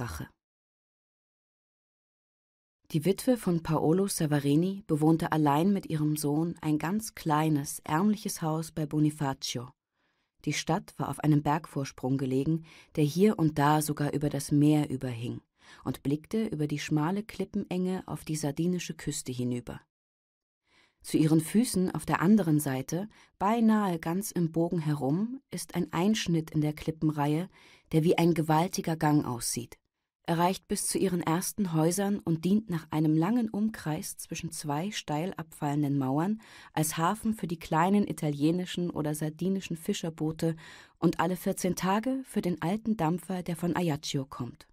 Rache. Die Witwe von Paolo Savarini bewohnte allein mit ihrem Sohn ein ganz kleines, ärmliches Haus bei Bonifacio. Die Stadt war auf einem Bergvorsprung gelegen, der hier und da sogar über das Meer überhing, und blickte über die schmale Klippenenge auf die sardinische Küste hinüber. Zu ihren Füßen auf der anderen Seite, beinahe ganz im Bogen herum, ist ein Einschnitt in der Klippenreihe, der wie ein gewaltiger Gang aussieht erreicht bis zu ihren ersten Häusern und dient nach einem langen Umkreis zwischen zwei steil abfallenden Mauern als Hafen für die kleinen italienischen oder sardinischen Fischerboote und alle 14 Tage für den alten Dampfer, der von Ajaccio kommt.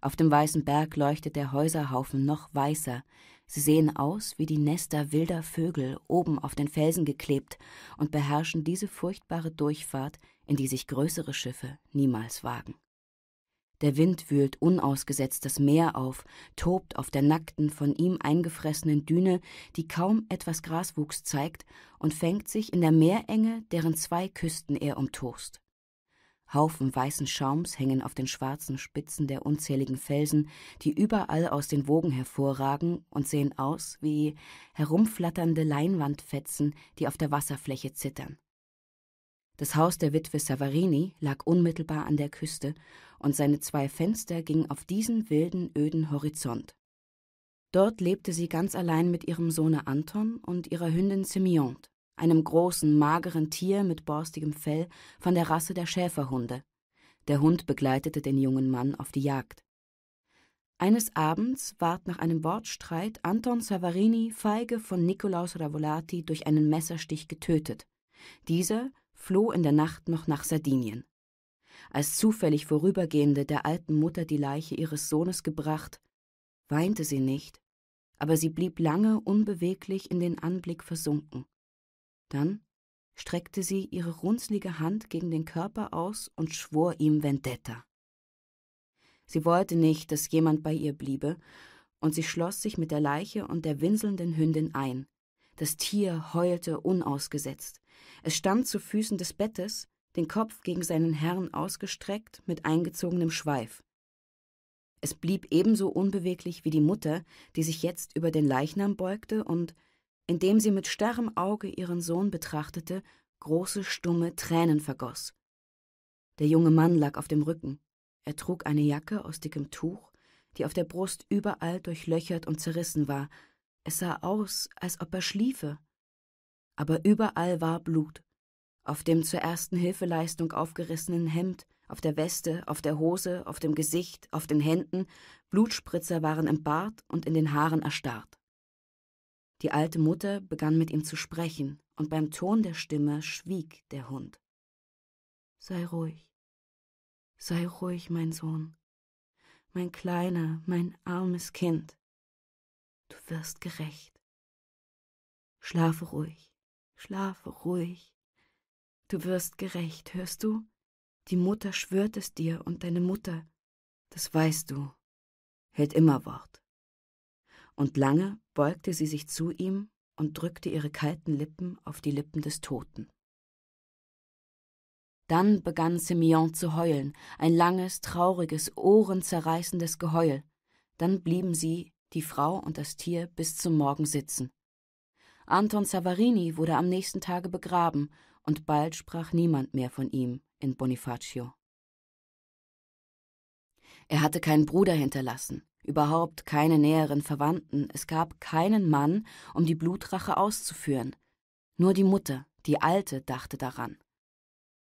Auf dem weißen Berg leuchtet der Häuserhaufen noch weißer. Sie sehen aus wie die Nester wilder Vögel oben auf den Felsen geklebt und beherrschen diese furchtbare Durchfahrt, in die sich größere Schiffe niemals wagen. Der Wind wühlt unausgesetzt das Meer auf, tobt auf der nackten, von ihm eingefressenen Düne, die kaum etwas Graswuchs zeigt, und fängt sich in der Meerenge, deren zwei Küsten er umtost. Haufen weißen Schaums hängen auf den schwarzen Spitzen der unzähligen Felsen, die überall aus den Wogen hervorragen und sehen aus wie herumflatternde Leinwandfetzen, die auf der Wasserfläche zittern. Das Haus der Witwe Savarini lag unmittelbar an der Küste, und seine zwei Fenster gingen auf diesen wilden, öden Horizont. Dort lebte sie ganz allein mit ihrem Sohne Anton und ihrer Hündin Simeonte, einem großen, mageren Tier mit borstigem Fell von der Rasse der Schäferhunde. Der Hund begleitete den jungen Mann auf die Jagd. Eines Abends ward nach einem Wortstreit Anton Savarini feige von Nikolaus Ravolati durch einen Messerstich getötet. Dieser floh in der Nacht noch nach Sardinien. Als zufällig Vorübergehende der alten Mutter die Leiche ihres Sohnes gebracht, weinte sie nicht, aber sie blieb lange unbeweglich in den Anblick versunken. Dann streckte sie ihre runzlige Hand gegen den Körper aus und schwor ihm Vendetta. Sie wollte nicht, dass jemand bei ihr bliebe, und sie schloss sich mit der Leiche und der winselnden Hündin ein. Das Tier heulte unausgesetzt. Es stand zu Füßen des Bettes, den Kopf gegen seinen Herrn ausgestreckt, mit eingezogenem Schweif. Es blieb ebenso unbeweglich wie die Mutter, die sich jetzt über den Leichnam beugte und, indem sie mit starrem Auge ihren Sohn betrachtete, große, stumme Tränen vergoss. Der junge Mann lag auf dem Rücken. Er trug eine Jacke aus dickem Tuch, die auf der Brust überall durchlöchert und zerrissen war. Es sah aus, als ob er schliefe aber überall war Blut. Auf dem zur ersten Hilfeleistung aufgerissenen Hemd, auf der Weste, auf der Hose, auf dem Gesicht, auf den Händen, Blutspritzer waren im Bart und in den Haaren erstarrt. Die alte Mutter begann mit ihm zu sprechen, und beim Ton der Stimme schwieg der Hund. Sei ruhig, sei ruhig, mein Sohn, mein kleiner, mein armes Kind. Du wirst gerecht. Schlafe ruhig. Schlafe ruhig. Du wirst gerecht, hörst du? Die Mutter schwört es dir und deine Mutter, das weißt du, hält immer Wort. Und lange beugte sie sich zu ihm und drückte ihre kalten Lippen auf die Lippen des Toten. Dann begann Simeon zu heulen, ein langes, trauriges, ohrenzerreißendes Geheul. Dann blieben sie, die Frau und das Tier, bis zum Morgen sitzen. Anton Savarini wurde am nächsten Tage begraben, und bald sprach niemand mehr von ihm in Bonifacio. Er hatte keinen Bruder hinterlassen, überhaupt keine näheren Verwandten, es gab keinen Mann, um die Blutrache auszuführen. Nur die Mutter, die Alte, dachte daran.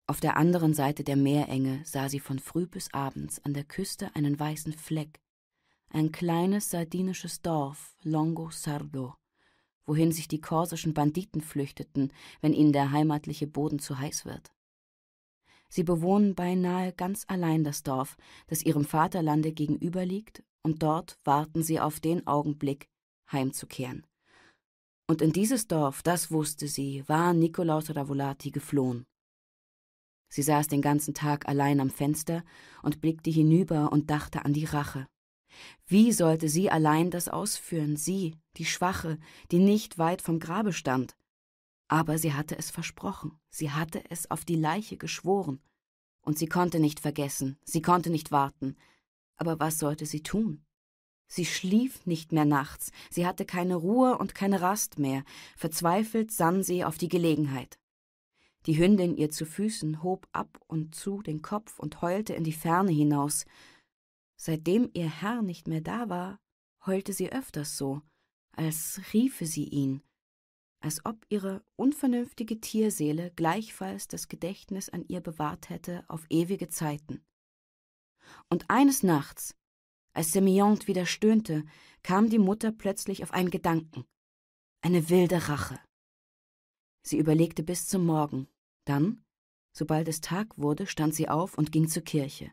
Auf der anderen Seite der Meerenge sah sie von früh bis abends an der Küste einen weißen Fleck, ein kleines sardinisches Dorf, Longo Sardo wohin sich die korsischen Banditen flüchteten, wenn ihnen der heimatliche Boden zu heiß wird. Sie bewohnen beinahe ganz allein das Dorf, das ihrem Vaterlande gegenüberliegt, und dort warten sie auf den Augenblick, heimzukehren. Und in dieses Dorf, das wusste sie, war Nikolaus Ravolati geflohen. Sie saß den ganzen Tag allein am Fenster und blickte hinüber und dachte an die Rache, wie sollte sie allein das ausführen, sie, die Schwache, die nicht weit vom Grabe stand? Aber sie hatte es versprochen, sie hatte es auf die Leiche geschworen. Und sie konnte nicht vergessen, sie konnte nicht warten. Aber was sollte sie tun? Sie schlief nicht mehr nachts, sie hatte keine Ruhe und keine Rast mehr. Verzweifelt sann sie auf die Gelegenheit. Die Hündin ihr zu Füßen hob ab und zu den Kopf und heulte in die Ferne hinaus, Seitdem ihr Herr nicht mehr da war, heulte sie öfters so, als riefe sie ihn, als ob ihre unvernünftige Tierseele gleichfalls das Gedächtnis an ihr bewahrt hätte auf ewige Zeiten. Und eines Nachts, als Semillante wieder stöhnte, kam die Mutter plötzlich auf einen Gedanken, eine wilde Rache. Sie überlegte bis zum Morgen, dann, sobald es Tag wurde, stand sie auf und ging zur Kirche.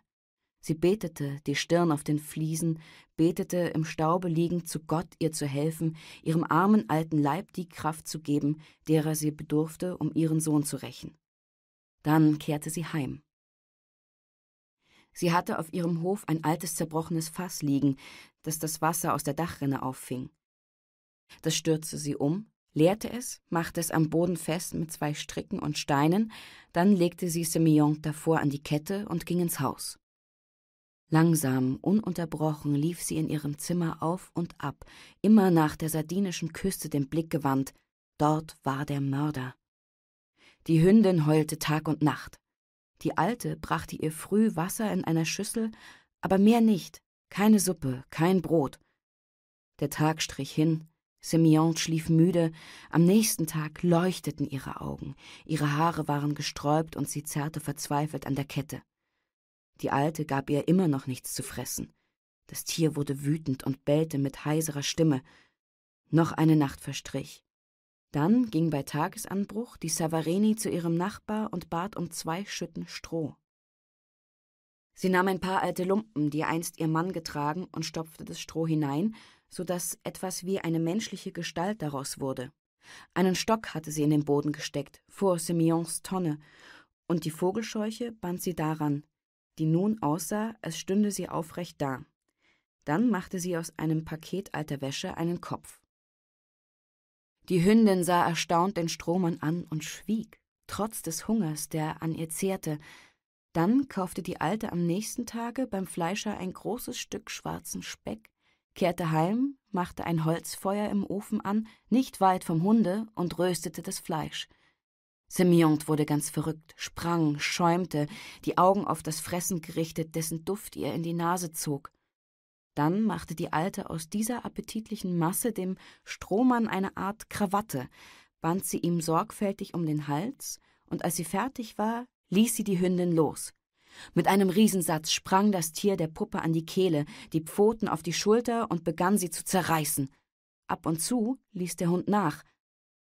Sie betete, die Stirn auf den Fliesen, betete, im Staube liegend zu Gott, ihr zu helfen, ihrem armen alten Leib die Kraft zu geben, derer sie bedurfte, um ihren Sohn zu rächen. Dann kehrte sie heim. Sie hatte auf ihrem Hof ein altes zerbrochenes Fass liegen, das das Wasser aus der Dachrinne auffing. Das stürzte sie um, leerte es, machte es am Boden fest mit zwei Stricken und Steinen, dann legte sie Semillon davor an die Kette und ging ins Haus. Langsam, ununterbrochen lief sie in ihrem Zimmer auf und ab, immer nach der sardinischen Küste den Blick gewandt. Dort war der Mörder. Die Hündin heulte Tag und Nacht. Die Alte brachte ihr früh Wasser in einer Schüssel, aber mehr nicht. Keine Suppe, kein Brot. Der Tag strich hin, Simeon schlief müde, am nächsten Tag leuchteten ihre Augen, ihre Haare waren gesträubt und sie zerrte verzweifelt an der Kette. Die Alte gab ihr immer noch nichts zu fressen. Das Tier wurde wütend und bellte mit heiserer Stimme. Noch eine Nacht verstrich. Dann ging bei Tagesanbruch die Savareni zu ihrem Nachbar und bat um zwei Schütten Stroh. Sie nahm ein paar alte Lumpen, die einst ihr Mann getragen, und stopfte das Stroh hinein, so daß etwas wie eine menschliche Gestalt daraus wurde. Einen Stock hatte sie in den Boden gesteckt, vor Simeons Tonne, und die Vogelscheuche band sie daran, die nun aussah, als stünde sie aufrecht da. Dann machte sie aus einem Paket alter Wäsche einen Kopf. Die Hündin sah erstaunt den Strohmann an und schwieg, trotz des Hungers, der an ihr zehrte. Dann kaufte die Alte am nächsten Tage beim Fleischer ein großes Stück schwarzen Speck, kehrte heim, machte ein Holzfeuer im Ofen an, nicht weit vom Hunde, und röstete das Fleisch. Semyont wurde ganz verrückt, sprang, schäumte, die Augen auf das Fressen gerichtet, dessen Duft ihr in die Nase zog. Dann machte die Alte aus dieser appetitlichen Masse dem Strohmann eine Art Krawatte, band sie ihm sorgfältig um den Hals, und als sie fertig war, ließ sie die Hündin los. Mit einem Riesensatz sprang das Tier der Puppe an die Kehle, die Pfoten auf die Schulter und begann sie zu zerreißen. Ab und zu ließ der Hund nach.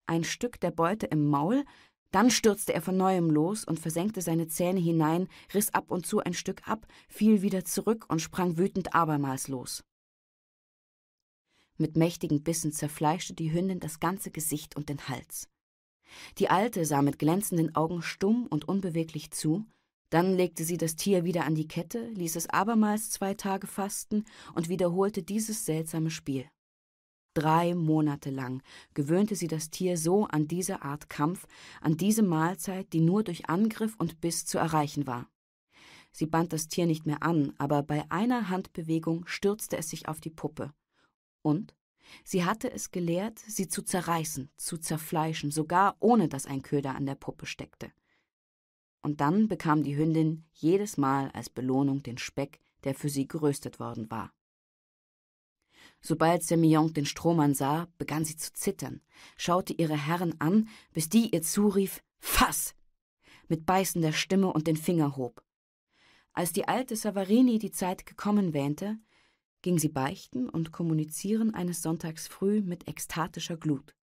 Ein Stück der Beute im Maul dann stürzte er von neuem los und versenkte seine Zähne hinein, riss ab und zu ein Stück ab, fiel wieder zurück und sprang wütend abermals los. Mit mächtigen Bissen zerfleischte die Hündin das ganze Gesicht und den Hals. Die Alte sah mit glänzenden Augen stumm und unbeweglich zu, dann legte sie das Tier wieder an die Kette, ließ es abermals zwei Tage fasten und wiederholte dieses seltsame Spiel. Drei Monate lang gewöhnte sie das Tier so an diese Art Kampf, an diese Mahlzeit, die nur durch Angriff und Biss zu erreichen war. Sie band das Tier nicht mehr an, aber bei einer Handbewegung stürzte es sich auf die Puppe. Und sie hatte es gelehrt, sie zu zerreißen, zu zerfleischen, sogar ohne dass ein Köder an der Puppe steckte. Und dann bekam die Hündin jedes Mal als Belohnung den Speck, der für sie geröstet worden war. Sobald Semillon den Strohmann sah, begann sie zu zittern, schaute ihre Herren an, bis die ihr zurief Fass! mit beißender Stimme und den Finger hob. Als die alte Savarini die Zeit gekommen wähnte, ging sie beichten und kommunizieren eines Sonntags früh mit ekstatischer Glut.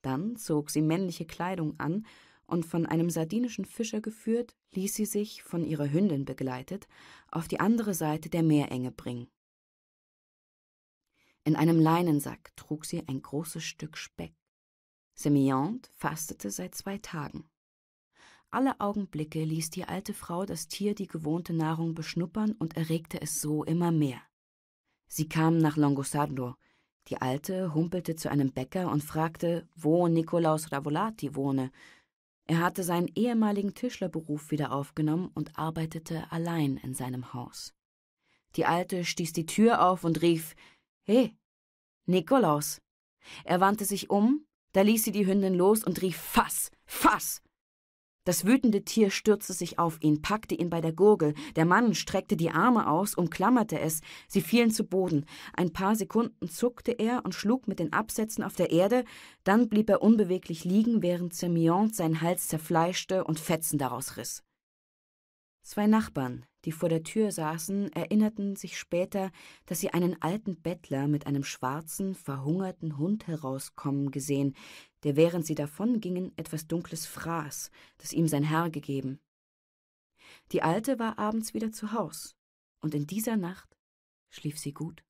Dann zog sie männliche Kleidung an und von einem sardinischen Fischer geführt, ließ sie sich, von ihrer Hündin begleitet, auf die andere Seite der Meerenge bringen. In einem Leinensack trug sie ein großes Stück Speck. Semillante fastete seit zwei Tagen. Alle Augenblicke ließ die alte Frau das Tier die gewohnte Nahrung beschnuppern und erregte es so immer mehr. Sie kam nach Longosardo. Die Alte humpelte zu einem Bäcker und fragte, wo Nikolaus Ravolati wohne. Er hatte seinen ehemaligen Tischlerberuf wieder aufgenommen und arbeitete allein in seinem Haus. Die Alte stieß die Tür auf und rief, He, Nikolaus! Er wandte sich um, da ließ sie die Hündin los und rief Fass, Fass! Das wütende Tier stürzte sich auf ihn, packte ihn bei der Gurgel, der Mann streckte die Arme aus, umklammerte es, sie fielen zu Boden. Ein paar Sekunden zuckte er und schlug mit den Absätzen auf der Erde, dann blieb er unbeweglich liegen, während Semyon seinen Hals zerfleischte und Fetzen daraus riss. Zwei Nachbarn, die vor der Tür saßen, erinnerten sich später, dass sie einen alten Bettler mit einem schwarzen, verhungerten Hund herauskommen gesehen, der während sie davongingen etwas Dunkles fraß, das ihm sein Herr gegeben. Die Alte war abends wieder zu Haus, und in dieser Nacht schlief sie gut.